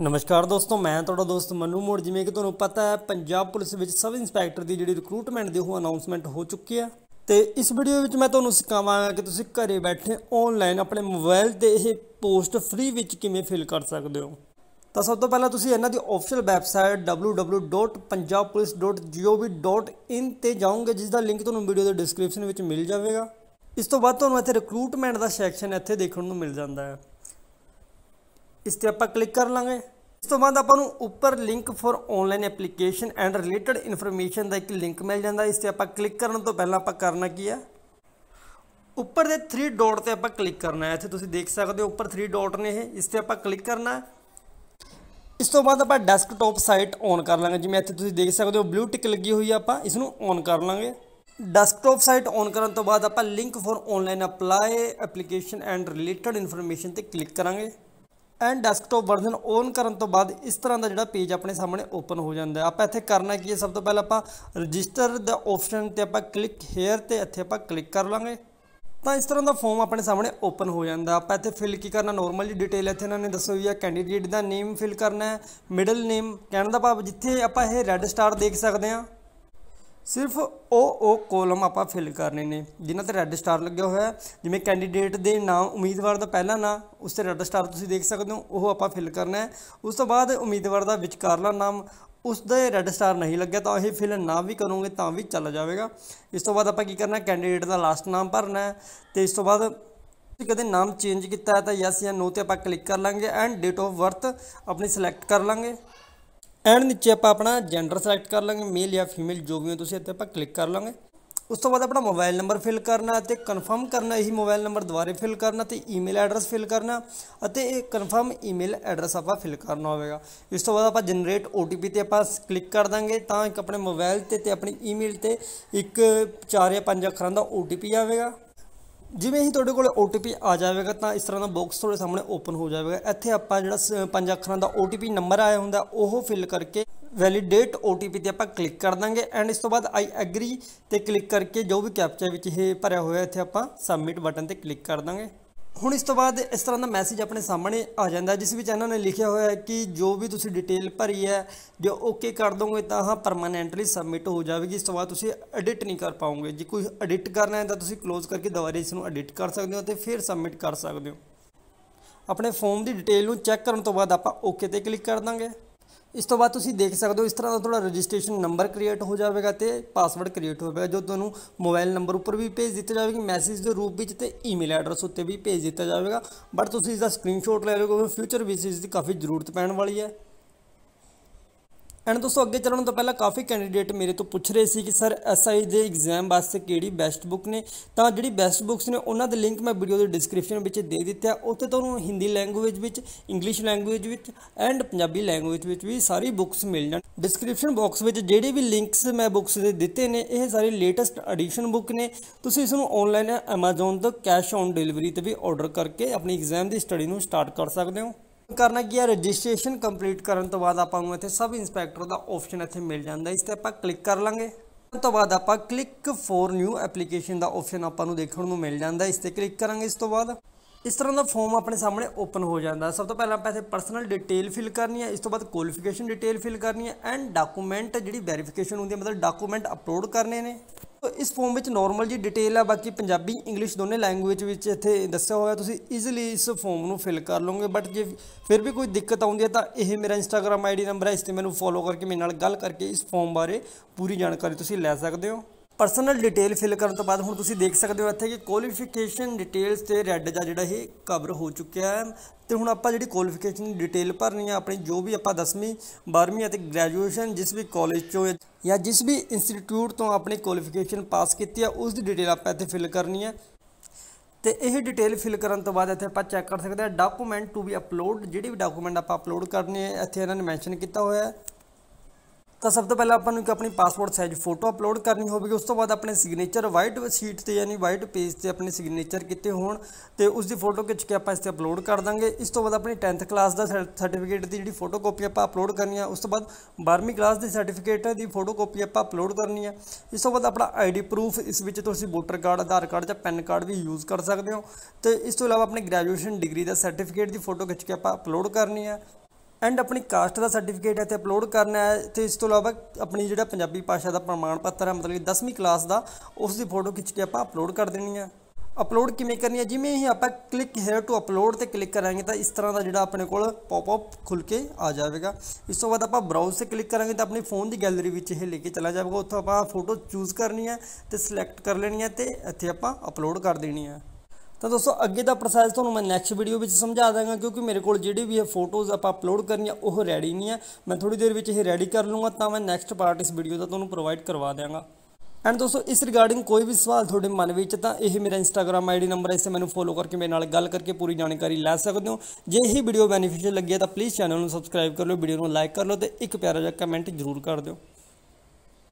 ਨਮਸਕਾਰ ਦੋਸਤੋ ਮੈਂ ਤੁਹਾਡਾ ਦੋਸਤ ਮਨੂ ਮੋੜ ਜਿਵੇਂ ਕਿ ਤੁਹਾਨੂੰ ਪਤਾ ਹੈ ਪੰਜਾਬ ਪੁਲਿਸ ਵਿੱਚ ਸਬ ਇੰਸਪੈਕਟਰ ਦੀ ਜਿਹੜੀ ਰਿਕਰੂਟਮੈਂਟ ਦੀ ਉਹ ਅਨਾਉਂਸਮੈਂਟ ਹੋ ਚੁੱਕੀ ਹੈ ਤੇ ਇਸ ਵੀਡੀਓ ਵਿੱਚ ਮੈਂ ਤੁਹਾਨੂੰ ਸਿਖਾਵਾਂਗਾ ਕਿ ਤੁਸੀਂ ਘਰੇ ਬੈਠੇ ਆਨਲਾਈਨ ਆਪਣੇ ਮੋਬਾਈਲ ਤੇ ਇਹ ਪੋਸਟ ਫ੍ਰੀ ਵਿੱਚ ਕਿਵੇਂ ਫਿਲ ਕਰ ਸਕਦੇ ਹੋ ਤਾਂ ਸਭ ਤੋਂ ਪਹਿਲਾਂ ਤੁਸੀਂ ਇਹਨਾਂ ਦੀ ਆਫੀਸ਼ੀਅਲ ਵੈਬਸਾਈਟ www.punjabpolice.gov.in ਤੇ ਜਾਓਗੇ ਜਿਸ ਦਾ ਲਿੰਕ ਤੁਹਾਨੂੰ ਵੀਡੀਓ ਦੇ ਡਿਸਕ੍ਰਿਪਸ਼ਨ ਵਿੱਚ ਮਿਲ ਜਾਵੇਗਾ ਇਸ ਤੋਂ ਬਾਅਦ ਤੁਹਾਨੂੰ ਇੱਥੇ ਰਿਕਰੂਟਮੈਂਟ ਦਾ ਸੈਕਸ਼ਨ ਇੱਥੇ ਦੇਖਣ ਨੂੰ ਮਿਲ ਜਾਂਦਾ ਹੈ ਇਸ ਤੇ ਆਪਾਂ ਕਲਿੱਕ ਕਰ ਲਾਂਗੇ ਇਸ ਤੋਂ ਬਾਅਦ ਆਪਾਂ ਨੂੰ ਉੱਪਰ link for online application and related information ਦਾ ਇੱਕ ਲਿੰਕ ਮਿਲ ਜਾਂਦਾ ਇਸ ਤੇ ਆਪਾਂ ਕਲਿੱਕ ਕਰਨ ਤੋਂ ਪਹਿਲਾਂ ਆਪਾਂ ਕਰਨਾ ਕੀ ਆ ਉੱਪਰ ਦੇ 3 ਡਾਟ ਤੇ ਆਪਾਂ ਕਲਿੱਕ ਕਰਨਾ ਹੈ ਇੱਥੇ ਤੁਸੀਂ ਦੇਖ ਸਕਦੇ ਹੋ ਉੱਪਰ 3 ਡਾਟ ਨੇ ਇਹ ਇਸ ਤੇ ਆਪਾਂ ਕਲਿੱਕ ਕਰਨਾ ਇਸ ਤੋਂ ਬਾਅਦ ਆਪਾਂ ਡੈਸਕਟਾਪ ਸਾਈਟ ਔਨ ਕਰ ਲਾਂਗੇ ਜਿਵੇਂ ਇੱਥੇ ਤੁਸੀਂ ਦੇਖ ਸਕਦੇ ਹੋ ਬਲੂ ਟਿਕ ਲੱਗੀ ਹੋਈ ਆ ਆਪਾਂ ਇਸ ਨੂੰ ਔਨ ਕਰ ਲਾਂਗੇ ਡੈਸਕਟਾਪ ਸਾਈਟ ਔਨ ਕਰਨ ਤੋਂ ਬਾਅਦ ਆਪਾਂ link for online apply application and related information ਤੇ ਕਲਿੱਕ ਕਰਾਂਗੇ ਐਂਡ ਡੈਸਕਟਾਪ ਵਰਜ਼ਨ ਓਨ ਕਰਨ ਤੋਂ ਬਾਅਦ ਇਸ ਤਰ੍ਹਾਂ ਦਾ ਜਿਹੜਾ ਪੇਜ ਆਪਣੇ ਸਾਹਮਣੇ ਓਪਨ ਹੋ ਜਾਂਦਾ ਆਪਾਂ ਇੱਥੇ ਕਰਨਾ ਕੀ ਹੈ ਸਭ ਤੋਂ ਪਹਿਲਾਂ ਆਪਾਂ ਰਜਿਸਟਰ ਦਾ ਆਪਸ਼ਨ ਤੇ ਆਪਾਂ ਕਲਿੱਕ ਹੇਅਰ ਤੇ ਇੱਥੇ ਆਪਾਂ ਕਲਿੱਕ ਕਰ ਲਾਂਗੇ ਤਾਂ ਇਸ ਤਰ੍ਹਾਂ ਦਾ ਫਾਰਮ ਆਪਣੇ ਸਾਹਮਣੇ ਓਪਨ ਹੋ ਜਾਂਦਾ ਆਪਾਂ ਇੱਥੇ ਫਿਲ ਕੀ ਕਰਨਾ ਨਾਰਮਲੀ ਡਿਟੇਲ ਇੱਥੇ ਇਹਨਾਂ ਨੇ ਦੱਸੋ ਵੀ ਆ ਕੈਂਡੀਡੇਟ ਦਾ ਨੇਮ ਫਿਲ ਕਰਨਾ ਹੈ ਮਿਡਲ ਨੇਮ ਕਹਿਣ ਦਾ ਭਾਵ ਜਿੱਥੇ ਆਪਾਂ ਇਹ ਰੈੱਡ ਸਟਾਰ ਦੇਖ ਸਕਦੇ ਆ ਸਿਰਫ ਉਹ ਉਹ ਕਾਲਮ ਆਪਾਂ ਫਿਲ ਕਰਨੇ ਨੇ ਜਿਨ੍ਹਾਂ ਤੇ ਰੈੱਡ ਸਟਾਰ ਲੱਗਿਆ ਹੋਇਆ ਜਿਵੇਂ ਕੈਂਡੀਡੇਟ ਦੇ ਨਾਮ ਉਮੀਦਵਾਰ ਦਾ ਪਹਿਲਾ ਨਾਮ ਉਸ ਤੇ ਰੈੱਡ ਸਟਾਰ ਤੁਸੀਂ ਦੇਖ ਸਕਦੇ ਹੋ ਉਹ ਆਪਾਂ ਫਿਲ ਕਰਨਾ ਹੈ ਉਸ ਤੋਂ ਬਾਅਦ ਉਮੀਦਵਾਰ ਦਾ ਵਿਚਕਾਰਲਾ ਨਾਮ ਉਸ ਦੇ ਰੈੱਡ ਸਟਾਰ ਨਹੀਂ ਲੱਗਿਆ ਤਾਂ ਇਹ ਫਿਲ ਨਾ ਵੀ ਕਰੋਗੇ ਤਾਂ ਵੀ ਚੱਲ ਜਾਵੇਗਾ ਇਸ ਤੋਂ ਬਾਅਦ ਆਪਾਂ ਕੀ ਕਰਨਾ ਕੈਂਡੀਡੇਟ ਦਾ ਲਾਸਟ ਨਾਮ ਭਰਨਾ ਹੈ ਤੇ ਇਸ ਤੋਂ ਬਾਅਦ ਤੁਸੀਂ ਕਦੇ ਨਾਮ ਚੇਂਜ ਕੀਤਾ ਹੈ ਤਾਂ ਯੈਸ ਜਾਂ ਨੋ ਤੇ ਆਪਾਂ ਕਲਿੱਕ ਕਰ ਲਾਂਗੇ ਐਂਡ ਡੇਟ ਆਫ ਬਰਥ ਆਪਣੀ ਸਿਲੈਕਟ ਕਰ ਲਾਂਗੇ ਐਂਡ ਨੀਚੇ ਆਪਾਂ ਆਪਣਾ ਜੈਂਡਰ ਸਿਲੈਕਟ ਕਰ ਲਾਂਗੇ ਮੇਲ ਜਾਂ ਫੀਮੇਲ ਜੋ ਵੀ ਹੋ ਤੁਸੀਂ ਇੱਥੇ ਆਪਾਂ ਕਲਿੱਕ ਕਰ ਲਾਂਗੇ ਉਸ ਤੋਂ ਬਾਅਦ ਆਪਣਾ ਮੋਬਾਈਲ ਨੰਬਰ ਫਿਲ ਕਰਨਾ ਅਤੇ ਕਨਫਰਮ ਕਰਨਾ ਇਹੀ ਮੋਬਾਈਲ ਨੰਬਰ ਦੁਬਾਰੇ ਫਿਲ ਕਰਨਾ ਤੇ ਈਮੇਲ ਐਡਰੈਸ ਫਿਲ ਕਰਨਾ ਅਤੇ ਇਹ ਕਨਫਰਮ ਈਮੇਲ ਐਡਰੈਸ ਆਪਾਂ ਫਿਲ ਕਰਨਾ ਹੋਵੇਗਾ ਇਸ ਤੋਂ ਬਾਅਦ ਆਪਾਂ ਜਨਰੇਟ OTP ਤੇ ਆਪਾਂ ਕਲਿੱਕ ਕਰ ਦਾਂਗੇ ਤਾਂ ਇੱਕ ਆਪਣੇ ਮੋਬਾਈਲ ਤੇ ਤੇ ਆਪਣੀ ਈਮੇਲ ਤੇ ਇੱਕ ਚਾਰ ਜਾਂ ਪੰਜ ਅੱਖਰਾਂ ਦਾ OTP ਆਵੇਗਾ ਜਿਵੇਂ ਹੀ ਤੁਹਾਡੇ ਕੋਲ OTP ਆ ਜਾਵੇਗਾ ਤਾਂ ਇਸ ਤਰ੍ਹਾਂ ਦਾ ਬਾਕਸ ਤੁਹਾਡੇ ਸਾਹਮਣੇ ਓਪਨ ਹੋ ਜਾਵੇਗਾ ਇੱਥੇ ਆਪਾਂ ਜਿਹੜਾ ਪੰਜ ਅੱਖਰਾਂ ਦਾ OTP ਨੰਬਰ ਆਇਆ ਹੁੰਦਾ ਉਹ ਫਿਲ ਕਰਕੇ ਵੈਲੀਡੇਟ OTP ਤੇ ਆਪਾਂ ਕਲਿੱਕ ਕਰ ਦਾਂਗੇ ਐਂਡ ਇਸ ਤੋਂ ਬਾਅਦ ਆਈ ਐਗਰੀ ਤੇ ਕਲਿੱਕ ਕਰਕੇ ਜੋ ਵੀ ਕੈਪਚਾ ਵਿੱਚ ਇਹ ਭਰਿਆ ਹੋਇਆ ਇੱਥੇ ਆਪਾਂ ਸਬਮਿਟ ਬਟਨ ਤੇ ਕਲਿੱਕ ਕਰ ਦਾਂਗੇ ਹੁਣ ਇਸ ਤੋਂ ਬਾਅਦ ਇਸ ਤਰ੍ਹਾਂ ਦਾ ਮੈਸੇਜ ਆਪਣੇ ਸਾਹਮਣੇ ਆ ਜਾਂਦਾ ਜਿਸ ਵਿੱਚ ਇਹਨਾਂ ਨੇ ਲਿਖਿਆ ਹੋਇਆ ਹੈ ਕਿ ਜੋ ਵੀ ਤੁਸੀਂ ਡਿਟੇਲ ਭਰੀ ਹੈ ਜੋ ਓਕੇ ਕਰ ਦੋਗੇ ਤਾਂ ਹਾਂ ਪਰਮਾਨੈਂਟਲੀ ਸਬਮਿਟ ਹੋ ਜਾਵੇਗੀ ਇਸ ਤੋਂ ਬਾਅਦ ਤੁਸੀਂ ਐਡਿਟ ਨਹੀਂ ਕਰ ਪਾਓਗੇ ਜੇ ਕੋਈ ਐਡਿਟ ਕਰਨਾ ਹੈ ਤਾਂ ਤੁਸੀਂ ਕਲੋਜ਼ ਕਰਕੇ ਦੁਬਾਰਾ ਇਸ ਨੂੰ ਐਡਿਟ ਕਰ ਸਕਦੇ ਹੋ ਤੇ ਫਿਰ ਸਬਮਿਟ ਕਰ ਸਕਦੇ ਹੋ ਆਪਣੇ ਫਾਰਮ ਦੀ ਡਿਟੇਲ ਨੂੰ ਚੈੱਕ ਕਰਨ ਤੋਂ ਬਾਅਦ ਆਪਾਂ ਓਕੇ ਤੇ ਕਲਿੱਕ ਕਰ ਦਾਂਗੇ ਇਸ ਤੋਂ ਬਾਅਦ ਤੁਸੀਂ ਦੇਖ ਸਕਦੇ ਹੋ ਇਸ ਤਰ੍ਹਾਂ ਦਾ ਤੁਹਾਡਾ ਰਜਿਸਟ੍ਰੇਸ਼ਨ ਨੰਬਰ ਕ੍ਰੀਏਟ ਹੋ ਜਾਵੇਗਾ ਤੇ ਪਾਸਵਰਡ ਕ੍ਰੀਏਟ ਹੋਵੇਗਾ ਜੋ ਤੁਹਾਨੂੰ ਮੋਬਾਈਲ ਨੰਬਰ ਉੱਪਰ ਵੀ ਭੇਜ ਦਿੱਤਾ ਜਾਵੇਗਾ ਮੈਸੇਜ ਦੇ ਰੂਪ ਵਿੱਚ ਤੇ ਈਮੇਲ ਐਡਰੈਸ ਉੱਤੇ ਵੀ ਭੇਜ ਦਿੱਤਾ ਜਾਵੇਗਾ ਬਟ ਤੁਸੀਂ ਇਸ ਦਾ ਸਕਰੀਨਸ਼ਾਟ ਲੈ ਲਓ ਕਿਉਂਕਿ ਫਿਊਚਰ ਵਿੱਚ ਇਸ ਦੀ ਕਾਫੀ ਜ਼ਰੂਰਤ ਪੈਣ ਵਾਲੀ ਹੈ ਐਂਡ ਦੋਸਤੋ ਅੱਗੇ ਚੱਲਣ ਤੋਂ ਪਹਿਲਾਂ ਕਾਫੀ ਕੈਂਡੀਡੇਟ ਮੇਰੇ ਤੋਂ ਪੁੱਛ ਰਹੇ ਸੀ ਕਿ ਸਰ ਐਸਆਈ ਦੇ ਐਗਜ਼ਾਮ ਵਾਸਤੇ ਕਿਹੜੀ ਬੈਸਟ ਬੁੱਕ ਨੇ ਤਾਂ ਜਿਹੜੀ ਬੈਸਟ ਬੁੱਕਸ ਨੇ ਉਹਨਾਂ ਦੇ ਲਿੰਕ ਮੈਂ ਵੀਡੀਓ ਦੇ ਡਿਸਕ੍ਰਿਪਸ਼ਨ ਵਿੱਚ ਦੇ ਦਿੱਤਾ ਉੱਥੇ ਤੁਹਾਨੂੰ ਹਿੰਦੀ ਲੈਂਗੁਏਜ ਵਿੱਚ ਇੰਗਲਿਸ਼ ਲੈਂਗੁਏਜ ਵਿੱਚ ਐਂਡ ਪੰਜਾਬੀ ਲੈਂਗੁਏਜ ਵਿੱਚ ਵੀ ਸਾਰੀ ਬੁੱਕਸ ਮਿਲ ਜਾਣ ਡਿਸਕ੍ਰਿਪਸ਼ਨ ਬਾਕਸ ਵਿੱਚ ਜਿਹੜੇ ਵੀ ਲਿੰਕਸ ਮੈਂ ਬੁੱਕਸ ਦੇ ਦਿੱਤੇ ਨੇ ਇਹ ਸਾਰੇ ਲੇਟੈਸਟ ਐਡੀਸ਼ਨ ਬੁੱਕ ਨੇ ਤੁਸੀਂ ਇਸ ਨੂੰ ਆਨਲਾਈਨ Amazon ਤੋਂ ਕੈਸ਼ ਔਨ ਡਿਲੀਵਰੀ ਤੇ ਵੀ ਆਰਡਰ ਕਰਕੇ ਆਪਣੀ ਐਗਜ਼ਾਮ ਦੀ ਸਟੱਡੀ ਨੂੰ ਸਟਾਰਟ ਕਰ ਸਕਦੇ ਹੋ ਕਰਨਾ ਕੀ ਹੈ ਰਜਿਸਟ੍ਰੇਸ਼ਨ ਕੰਪਲੀਟ ਕਰਨ ਤੋਂ ਬਾਅਦ ਆਪਾਂ ਨੂੰ ਇੱਥੇ ਸਬ ਇੰਸਪੈਕਟਰ ਦਾ ਆਪਸ਼ਨ ਇੱਥੇ ਮਿਲ ਜਾਂਦਾ ਇਸ ਤੇ ਆਪਾਂ ਕਲਿੱਕ ਕਰ ਲਾਂਗੇ ਤੋਂ ਬਾਅਦ ਆਪਾਂ ਕਲਿੱਕ ਫੋਰ ਨਿਊ ਐਪਲੀਕੇਸ਼ਨ ਦਾ ਆਪਸ਼ਨ ਆਪਾਂ ਨੂੰ ਦੇਖਣ ਨੂੰ ਮਿਲ ਜਾਂਦਾ ਇਸ ਤੇ ਕਲਿੱਕ ਕਰਾਂਗੇ ਇਸ ਤੋਂ ਬਾਅਦ ਇਸ ਤਰ੍ਹਾਂ ਦਾ ਫਾਰਮ ਆਪਣੇ ਸਾਹਮਣੇ ਓਪਨ ਹੋ ਜਾਂਦਾ ਸਭ ਤੋਂ ਪਹਿਲਾਂ ਆਪਾਂ ਇਥੇ ਪਰਸਨਲ ਡਿਟੇਲ ਫਿਲ ਕਰਨੀ ਹੈ ਇਸ ਤੋਂ ਬਾਅਦ ਕੁਆਲੀਫਿਕੇਸ਼ਨ ਡਿਟੇਲ ਫਿਲ ਕਰਨੀ ਹੈ ਐਂਡ ਡਾਕੂਮੈਂਟ ਜਿਹੜੀ ਵੈਰੀਫਿਕੇਸ਼ਨ ਹੁੰਦੀ ਹੈ ਮਤਲਬ ਡਾਕੂਮੈਂਟ ਅਪਲੋਡ ਕਰਨੇ ਨੇ ਇਸ ਫੋਰਮ ਵਿੱਚ ਨਾਰਮਲ ਜੀ ਡਿਟੇਲ ਆ ਬਾਕੀ ਪੰਜਾਬੀ ਇੰਗਲਿਸ਼ ਦੋਨੇ ਲੈਂਗੁਏਜ ਵਿੱਚ ਇੱਥੇ ਦੱਸਿਆ ਹੋਇਆ ਤੁਸੀਂ ਈਜ਼ੀਲੀ ਇਸ ਫੋਰਮ ਨੂੰ ਫਿਲ ਕਰ ਲਓਗੇ ਬਟ ਜੇ ਫਿਰ ਵੀ ਕੋਈ ਦਿੱਕਤ ਆਉਂਦੀ ਹੈ ਤਾਂ ਇਹ ਮੇਰਾ ਇੰਸਟਾਗ੍ਰam ਆਈਡੀ ਨੰਬਰ ਹੈ ਇਸ ਤੇ ਮੈਨੂੰ ਫੋਲੋ ਕਰਕੇ ਮੇਰੇ ਨਾਲ ਗੱਲ ਕਰਕੇ ਇਸ ਫੋਰਮ ਬਾਰੇ ਪੂਰੀ ਜਾਣਕਾਰੀ ਤੁਸੀਂ ਲੈ ਸਕਦੇ ਹੋ ਪਰਸਨਲ ਡਿਟੇਲ ਫਿਲ ਕਰਨ ਤੋਂ ਬਾਅਦ ਹੁਣ ਤੁਸੀਂ ਦੇਖ ਸਕਦੇ ਹੋ ਇੱਥੇ ਕਿ ਕੁਆਲੀਫਿਕੇਸ਼ਨ ਡਿਟੇਲਸ ਤੇ ਰੈੱਡ ਦਾ ਜਿਹੜਾ ਇਹ ਕਵਰ ਹੋ ਚੁੱਕਿਆ ਹੈ ਤੇ ਹੁਣ ਆਪਾਂ ਜਿਹੜੀ ਕੁਆਲੀਫਿਕੇਸ਼ਨ ਡਿਟੇਲ ਭਰਨੀ ਹੈ ਆਪਣੀ ਜੋ ਵੀ ਆਪਾਂ 10ਵੀਂ 12ਵੀਂ ਅਤੇ ਗ੍ਰੈਜੂਏਸ਼ਨ ਜਿਸ ਵੀ ਕਾਲਜ ਚੋਂ ਜਾਂ ਜਿਸ ਵੀ ਇੰਸਟੀਚਿਊਟ ਤੋਂ ਆਪਣੀ ਕੁਆਲੀਫਿਕੇਸ਼ਨ ਪਾਸ ਕੀਤੀ ਹੈ ਉਸ ਦੀ ਡਿਟੇਲ ਆਪਾਂ ਇੱਥੇ ਫਿਲ ਕਰਨੀ ਹੈ ਤੇ ਇਹ ਡਿਟੇਲ ਫਿਲ ਕਰਨ ਤੋਂ ਬਾਅਦ ਇੱਥੇ ਆਪਾਂ ਚੈੱਕ ਕਰ ਸਕਦੇ ਹਾਂ ਡਾਕੂਮੈਂਟ ਟੂ ਬੀ ਅਪਲੋਡ ਜਿਹੜੀ ਵੀ ਡਾਕੂਮੈਂਟ ਆਪਾਂ ਅਪਲੋਡ ਕਰਨੇ ਹੈ ਇੱਥੇ ਇਹਨਾਂ ਨੇ ਮੈਂਸ਼ਨ ਕੀਤਾ ਹੋਇਆ ਹੈ ਤਾਂ ਸਭ ਤੋਂ ਪਹਿਲਾਂ ਆਪਾਂ ਨੂੰ ਇੱਕ ਆਪਣੀ ਪਾਸਪੋਰਟ ਸਾਈਜ਼ ਫੋਟੋ ਅਪਲੋਡ ਕਰਨੀ ਹੋਵੇਗੀ ਉਸ ਤੋਂ ਬਾਅਦ ਆਪਣੇ ਸਿਗਨੇਚਰ ਵਾਈਟ ਸ਼ੀਟ ਤੇ ਯਾਨੀ ਵਾਈਟ ਪੇਜ ਤੇ ਆਪਣੇ ਸਿਗਨੇਚਰ ਕੀਤੇ ਹੋਣ ਤੇ ਉਸ ਦੀ ਫੋਟੋ ਖਿੱਚ ਕੇ ਆਪਾਂ ਇਸ ਤੇ ਅਪਲੋਡ ਕਰ ਦਾਂਗੇ ਇਸ ਤੋਂ ਬਾਅਦ ਆਪਣੀ 10th ਕਲਾਸ ਦਾ ਸਰਟੀਫਿਕੇਟ ਦੀ ਜਿਹੜੀ ਫੋਟੋ ਕਾਪੀ ਆਪਾਂ ਅਪਲੋਡ ਕਰਨੀ ਆ ਉਸ ਤੋਂ ਬਾਅਦ 12ਵੀਂ ਕਲਾਸ ਦੇ ਸਰਟੀਫਿਕੇਟ ਦੀ ਫੋਟੋ ਕਾਪੀ ਆਪਾਂ ਅਪਲੋਡ ਕਰਨੀ ਆ ਇਸ ਤੋਂ ਬਾਅਦ ਆਪਣਾ ਆਈਡੀ ਪ੍ਰੂਫ ਇਸ ਵਿੱਚ ਤੁਸੀਂ ਵੋਟਰ ਕਾਰਡ ਆਧਾਰ ਕਾਰਡ ਜਾਂ ਪੈਨ ਕਾਰਡ ਵੀ ਯੂਜ਼ ਕਰ ਸਕਦੇ ਹੋ ਤੇ ਇਸ ਤੋਂ ਇਲਾਵਾ ਆਪਣੀ ਗ੍ਰੈਜੂਏਸ਼ਨ ਡਿਗਰੀ ਦਾ ਸਰਟੀਫਿਕੇਟ ਦੀ ਫੋਟੋ ਖਿੱਚ ਕੇ ਆਪਾਂ ਅਪਲੋਡ ਕਰਨੀ ਆ ਐਂਡ ਆਪਣੀ ਕਾਸਟ ਦਾ ਸਰਟੀਫਿਕੇਟ ਇੱਥੇ ਅਪਲੋਡ ਕਰਨਾ ਹੈ ਤੇ ਇਸ ਤੋਂ ਇਲਾਵਾ ਆਪਣੀ ਜਿਹੜਾ ਪੰਜਾਬੀ ਭਾਸ਼ਾ ਦਾ ਪ੍ਰਮਾਣ ਪੱਤਰ ਹੈ ਮਤਲਬ 10ਵੀਂ ਕਲਾਸ ਦਾ ਉਸ ਦੀ ਫੋਟੋ ਖਿੱਚ ਕੇ ਆਪਾਂ ਅਪਲੋਡ ਕਰ ਦੇਣੀ ਹੈ ਅਪਲੋਡ ਕਿਵੇਂ ਕਰਨੀ ਹੈ ਜਿਵੇਂ ਹੀ ਆਪਾਂ ਕਲਿੱਕ ਹੇਅਰ ਟੂ ਅਪਲੋਡ ਤੇ ਕਲਿੱਕ ਕਰਾਂਗੇ ਤਾਂ ਇਸ ਤਰ੍ਹਾਂ ਦਾ ਜਿਹੜਾ ਆਪਣੇ ਕੋਲ ਪੌਪ ਅਪ ਖੁੱਲ ਕੇ ਆ ਜਾਵੇਗਾ ਇਸ ਤੋਂ ਬਾਅਦ ਆਪਾਂ ਬ੍ਰਾਊਜ਼ ਤੇ ਕਲਿੱਕ ਕਰਾਂਗੇ ਤਾਂ ਆਪਣੀ ਫੋਨ ਦੀ ਗੈਲਰੀ ਵਿੱਚ ਇਹ ਲੈ ਕੇ ਚਲਾ ਜਾਵੇਗਾ ਉੱਥੋਂ ਆਪਾਂ ਫੋਟੋ ਚੂਜ਼ ਕਰਨੀ ਹੈ ਤੇ ਸਿਲੈਕਟ ਕਰ ਲੈਣੀ ਹੈ ਤੇ ਇੱਥੇ ਆਪਾਂ ਅਪਲੋਡ ਕਰ ਦੇਣੀ ਹੈ ਤਾਂ ਦੋਸਤੋ ਅੱਗੇ ਦਾ ਪ੍ਰੋਸੈਸ ਤੁਹਾਨੂੰ ਮੈਂ ਨੈਕਸਟ ਵੀਡੀਓ ਵਿੱਚ ਸਮਝਾ ਦਾਂਗਾ ਕਿਉਂਕਿ ਮੇਰੇ ਕੋਲ ਜਿਹੜੀ ਵੀ ਇਹ ਫੋਟੋਜ਼ ਆਪਾਂ ਅਪਲੋਡ ਕਰਨੀਆਂ ਉਹ ਰੈਡੀ ਨਹੀਂ ਆ ਮੈਂ ਥੋੜੀ ਦੇਰ ਵਿੱਚ ਇਹ ਰੈਡੀ ਕਰ ਲੂੰਗਾ ਤਾਂ ਮੈਂ ਨੈਕਸਟ ਪਾਰਟ ਇਸ ਵੀਡੀਓ ਦਾ ਤੁਹਾਨੂੰ ਪ੍ਰੋਵਾਈਡ ਕਰਵਾ ਦਿਆਂਗਾ ਐਂਡ ਦੋਸਤੋ ਇਸ ਰਿਗਾਰਡਿੰਗ ਕੋਈ ਵੀ ਸਵਾਲ ਤੁਹਾਡੇ ਮਨ ਵਿੱਚ ਤਾਂ ਇਹ ਮੇਰਾ ਇੰਸਟਾਗ੍ਰam ਆਈਡੀ ਨੰਬਰ ਹੈ ਇਸੇ ਮੈਨੂੰ ਫੋਲੋ ਕਰਕੇ ਮੇਰੇ ਨਾਲ ਗੱਲ ਕਰਕੇ ਪੂਰੀ ਜਾਣਕਾਰੀ ਲੈ ਸਕਦੇ ਹੋ ਜੇ ਇਹ ਵੀਡੀਓ ਬੈਨੀਫੀਸ਼ੀਅਲ ਲੱਗੀ ਤਾਂ ਪਲੀਜ਼ ਚੈਨਲ ਨੂੰ ਸਬਸਕ੍ਰਾਈਬ ਕਰ ਲਓ ਵੀਡੀਓ ਨੂੰ ਲਾਈਕ ਕਰ ਲਓ ਤੇ ਇੱਕ ਪਿਆਰਾ ਜਿਹਾ ਕਮੈਂਟ ਜ਼ਰੂਰ ਕਰ ਦਿਓ